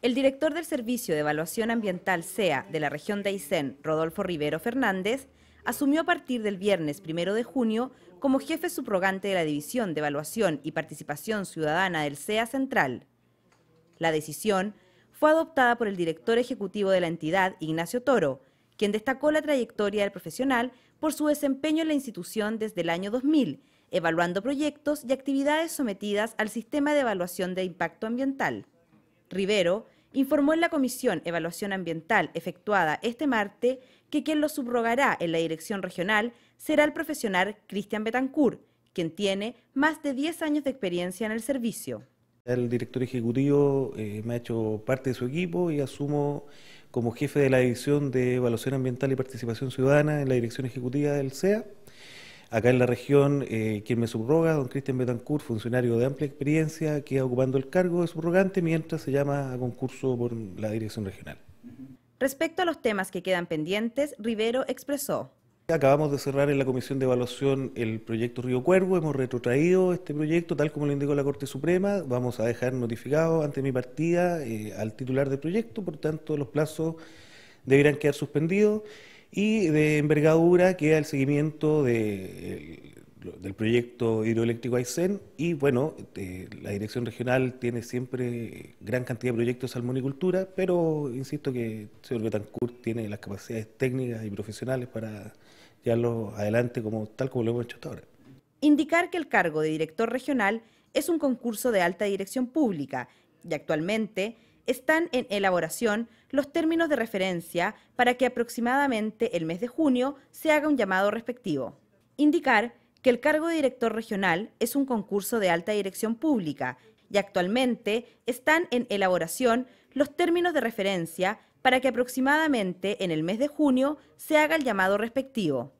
El director del Servicio de Evaluación Ambiental SEA de la región de Aysén, Rodolfo Rivero Fernández, asumió a partir del viernes 1 de junio como jefe subrogante de la División de Evaluación y Participación Ciudadana del SEA Central. La decisión fue adoptada por el director ejecutivo de la entidad, Ignacio Toro, quien destacó la trayectoria del profesional por su desempeño en la institución desde el año 2000, evaluando proyectos y actividades sometidas al sistema de evaluación de impacto ambiental. Rivero, informó en la Comisión Evaluación Ambiental efectuada este martes que quien lo subrogará en la dirección regional será el profesional Cristian Betancourt, quien tiene más de 10 años de experiencia en el servicio. El director ejecutivo eh, me ha hecho parte de su equipo y asumo como jefe de la División de Evaluación Ambiental y Participación Ciudadana en la Dirección Ejecutiva del SEA. Acá en la región, eh, quien me subroga, don Cristian Betancourt, funcionario de amplia experiencia, queda ocupando el cargo de subrogante mientras se llama a concurso por la dirección regional. Respecto a los temas que quedan pendientes, Rivero expresó. Acabamos de cerrar en la Comisión de Evaluación el proyecto Río Cuervo, hemos retrotraído este proyecto tal como lo indicó la Corte Suprema, vamos a dejar notificado ante mi partida eh, al titular del proyecto, por tanto los plazos deberán quedar suspendidos y de envergadura queda el seguimiento de, del proyecto hidroeléctrico Aysén y bueno, eh, la dirección regional tiene siempre gran cantidad de proyectos de salmonicultura, pero insisto que el señor Betancourt tiene las capacidades técnicas y profesionales para llevarlo adelante como tal como lo hemos hecho hasta ahora. Indicar que el cargo de director regional es un concurso de alta dirección pública y actualmente están en elaboración los términos de referencia para que aproximadamente el mes de junio se haga un llamado respectivo. Indicar que el cargo de director regional es un concurso de alta dirección pública y actualmente están en elaboración los términos de referencia para que aproximadamente en el mes de junio se haga el llamado respectivo.